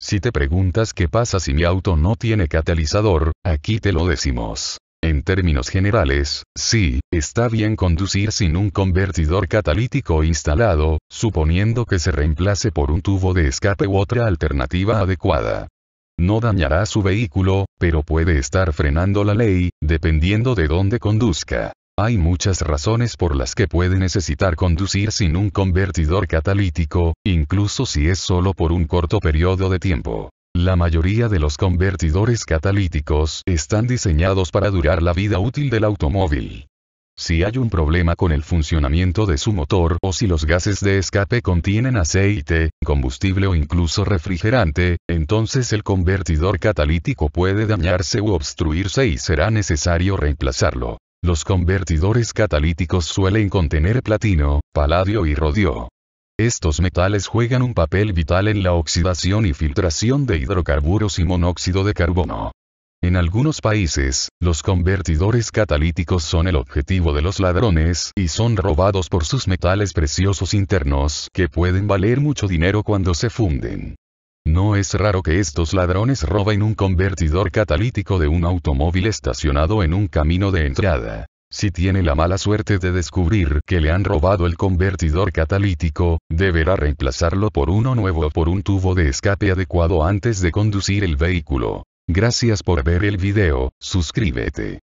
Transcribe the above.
Si te preguntas qué pasa si mi auto no tiene catalizador, aquí te lo decimos. En términos generales, sí, está bien conducir sin un convertidor catalítico instalado, suponiendo que se reemplace por un tubo de escape u otra alternativa adecuada. No dañará su vehículo, pero puede estar frenando la ley, dependiendo de dónde conduzca. Hay muchas razones por las que puede necesitar conducir sin un convertidor catalítico, incluso si es solo por un corto periodo de tiempo. La mayoría de los convertidores catalíticos están diseñados para durar la vida útil del automóvil. Si hay un problema con el funcionamiento de su motor o si los gases de escape contienen aceite, combustible o incluso refrigerante, entonces el convertidor catalítico puede dañarse u obstruirse y será necesario reemplazarlo. Los convertidores catalíticos suelen contener platino, paladio y rodio. Estos metales juegan un papel vital en la oxidación y filtración de hidrocarburos y monóxido de carbono. En algunos países, los convertidores catalíticos son el objetivo de los ladrones y son robados por sus metales preciosos internos que pueden valer mucho dinero cuando se funden. No es raro que estos ladrones roben un convertidor catalítico de un automóvil estacionado en un camino de entrada. Si tiene la mala suerte de descubrir que le han robado el convertidor catalítico, deberá reemplazarlo por uno nuevo o por un tubo de escape adecuado antes de conducir el vehículo. Gracias por ver el video, suscríbete.